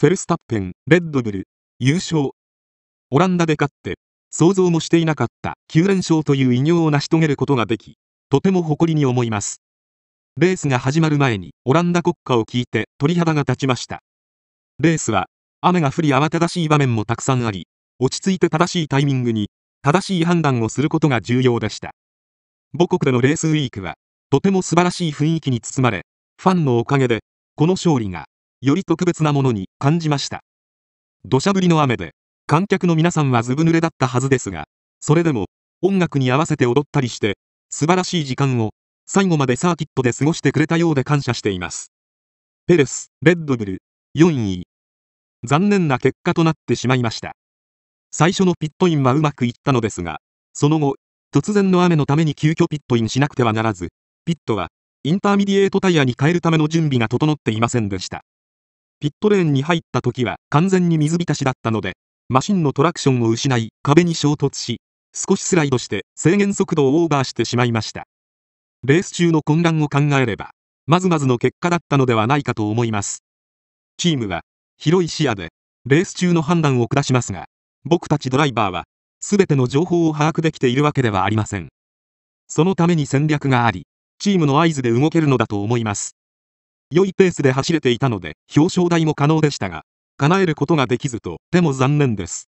フェルスタッペン、レッドブル、優勝。オランダで勝って、想像もしていなかった9連勝という偉業を成し遂げることができ、とても誇りに思います。レースが始まる前にオランダ国歌を聞いて鳥肌が立ちました。レースは雨が降り慌ただしい場面もたくさんあり、落ち着いて正しいタイミングに正しい判断をすることが重要でした。母国でのレースウィークはとても素晴らしい雰囲気に包まれ、ファンのおかげでこの勝利がより特別なものに感じました土砂降りの雨で観客の皆さんはずぶ濡れだったはずですがそれでも音楽に合わせて踊ったりして素晴らしい時間を最後までサーキットで過ごしてくれたようで感謝していますペレスレッドブル4位残念な結果となってしまいました最初のピットインはうまくいったのですがその後突然の雨のために急遽ピットインしなくてはならずピットはインターミディエートタイヤに変えるための準備が整っていませんでしたピットレーンに入った時は完全に水浸しだったので、マシンのトラクションを失い壁に衝突し、少しスライドして制限速度をオーバーしてしまいました。レース中の混乱を考えれば、まずまずの結果だったのではないかと思います。チームは、広い視野で、レース中の判断を下しますが、僕たちドライバーは、すべての情報を把握できているわけではありません。そのために戦略があり、チームの合図で動けるのだと思います。良いペースで走れていたので表彰台も可能でしたが叶えることができずとでも残念です